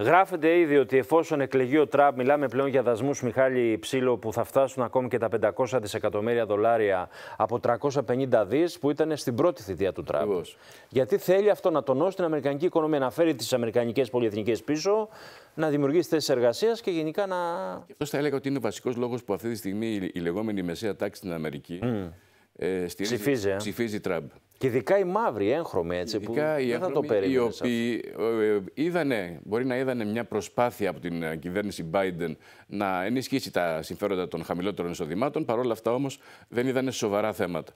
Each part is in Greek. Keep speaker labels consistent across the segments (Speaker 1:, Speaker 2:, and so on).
Speaker 1: Γράφεται ήδη ότι εφόσον εκλεγεί ο Τραμπ, μιλάμε πλέον για δασμούς Μιχάλη Ψήλο που θα φτάσουν ακόμη και τα 500 δισεκατομμύρια δολάρια από 350 δις που ήταν στην πρώτη θητεία του Τραμπ. Γιατί θέλει αυτό να τονώσει την Αμερικανική οικονομία, να φέρει τις Αμερικανικές πολυεθνικές πίσω, να δημιουργήσει θέσεις εργασίας και γενικά να. Και αυτός θα έλεγα ότι είναι ο βασικός λόγος που αυτή
Speaker 2: τη στιγμή η λεγόμενη μεσαία τάξη στην Αμερική ε, στηρίζει, ψηφίζει, ε. ψηφίζει Τραμπ. Και ειδικά οι μαύροι, έγχρωμοι έτσι, ειδικά που οι δεν θα το περίμενε. Οι οποίοι ε, ε, είδανε, μπορεί να είδανε μια προσπάθεια από την ε, κυβέρνηση Biden να ενισχύσει τα συμφέροντα των χαμηλότερων εισοδημάτων, παρόλα αυτά όμως δεν είδανε σοβαρά θέματα.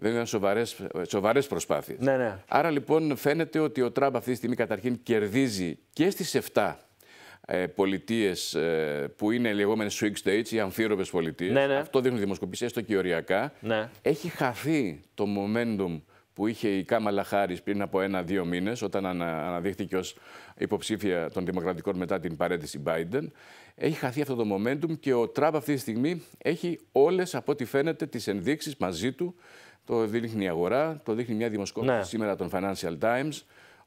Speaker 2: Δεν ήταν σοβαρές, σοβαρές προσπάθειες. Ναι, ναι. Άρα λοιπόν φαίνεται ότι ο Τραμπ αυτή τη στιγμή καταρχήν κερδίζει και στις 7 ε, πολιτείες που είναι λεγόμενες swing states, οι αμφίροπες πολιτείες. Ναι, ναι. Αυτό δείχνουν δημοσκοπήσεις, έστω και οριακά. Ναι. Έχει χαθεί το momentum που είχε η Κάμα Λαχάρης πριν από ένα-δύο μήνες, όταν αναδείχθηκε ως υποψήφια των Δημοκρατικών μετά την παρέτηση Biden. Έχει χαθεί αυτό το momentum και ο Τραμπ αυτή τη στιγμή έχει όλες, από ό,τι φαίνεται, τις ενδείξεις μαζί του. Το δείχνει η αγορά, το δείχνει μια δημοσκόπηση ναι. σήμερα των Financial Times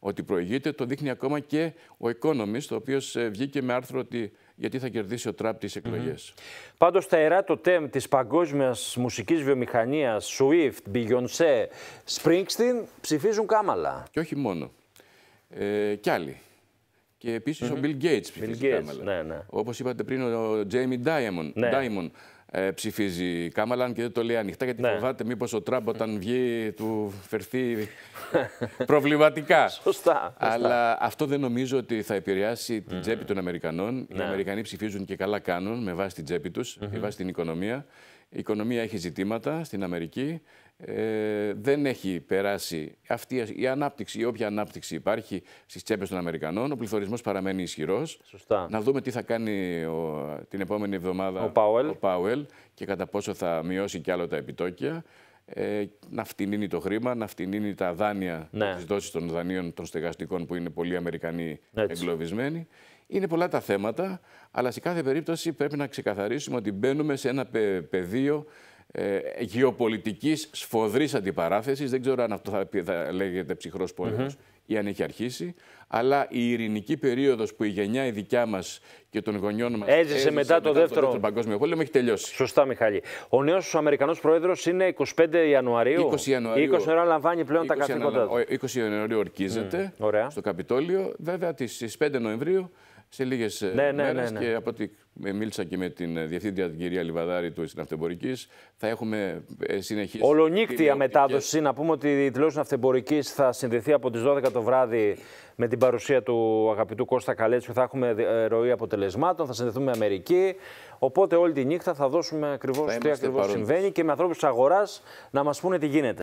Speaker 2: ότι προηγείται, το δείχνει ακόμα και ο Economist,
Speaker 1: ο οποίος ε, βγήκε με άρθρο ότι γιατί θα κερδίσει ο Τραπ τις εκλογές. Πάντω τα ερά το τέμ της παγκόσμιας μουσικής βιομηχανίας, Swift, Beyoncé, Springsteen, ψηφίζουν κάμαλα. Και όχι μόνο. Ε, κι άλλοι. Και
Speaker 2: επιση ο Bill Gates ψηφίζει Bill κάμαλα. Ναι, ναι. Όπως είπατε πριν, ο Jamie Diamond. Ναι. Diamond ε, ψηφίζει η Κάμαλαν και δεν το λέει ανοιχτά γιατί ναι. φοβάται μήπως ο Τραμπ όταν βγει του φερθεί προβληματικά. Σωστά, Αλλά αυτό δεν νομίζω ότι θα επηρεάσει την τσέπη των Αμερικανών. Οι ναι. Αμερικανοί ψηφίζουν και καλά κάνουν με βάση την τσέπη τους, με βάση την οικονομία. Η οικονομία έχει ζητήματα στην Αμερική. Ε, δεν έχει περάσει αυτή η ανάπτυξη ή όποια ανάπτυξη υπάρχει στις τσέπες των Αμερικανών. Ο πληθωρισμός παραμένει ισχυρός. Να δούμε τι θα κάνει ο, την επόμενη εβδομάδα ο Πάουελ. ο Πάουελ και κατά πόσο θα μειώσει κι άλλο τα επιτόκια. Ε, να φτηνίνει το χρήμα, να φτηνίνει τα δάνεια, ναι. τις δόσεις των δανείων των στεγαστικών που είναι πολύ Αμερικανοί Έτσι. εγκλωβισμένοι. Είναι πολλά τα θέματα, αλλά σε κάθε περίπτωση πρέπει να ξεκαθαρίσουμε ότι μπαίνουμε σε ένα πεδίο ε, γεωπολιτικής σφοδρής αντιπαράθεσης. Δεν ξέρω αν αυτό θα, θα λέγεται ψυχρός πόλεμος ή αν έχει αρχίσει, αλλά η ειρηνική περίοδος
Speaker 1: που η γενιά η δικιά μας και των γονιών μας έζησε, έζησε μετά, μετά το, δεύτερο... τον Παγκόσμιο Πόλεμο έχει τελειώσει. Σωστά, Μιχαλή. Ο νέος Αμερικανός Πρόεδρος είναι 25 Ιανουαρίου. 20 Ιανουαρίου. 20 Ιανουαρίου λαμβάνει πλέον τα καθήκοντά του. 20 Ιανουαρίου ορκίζεται στο Καπιτόλιο. Βέβαια, τις 5
Speaker 2: Νοεμβρίου σε λίγες ε, ναι, ναι, μέρες. Ναι, και ναι. από ό,τι μίλησα και με την ε, διευθύντρια την κυρία Λιβαδάρη του Ναυτεμπορική, θα έχουμε ε, συνεχίσει. Ολονύκτια μετάδοσης.
Speaker 1: Να πούμε ότι η δηλώση Ναυτεμπορική θα συνδεθεί από τις 12 το βράδυ με την παρουσία του αγαπητού Κώστα Καλέτσου, Θα έχουμε ροή αποτελεσμάτων, θα συνδεθούμε με Αμερική. Οπότε όλη τη νύχτα θα δώσουμε ακριβώς τι ακριβώ συμβαίνει και με ανθρώπους της αγοράς να μας πούνε τι γίνεται.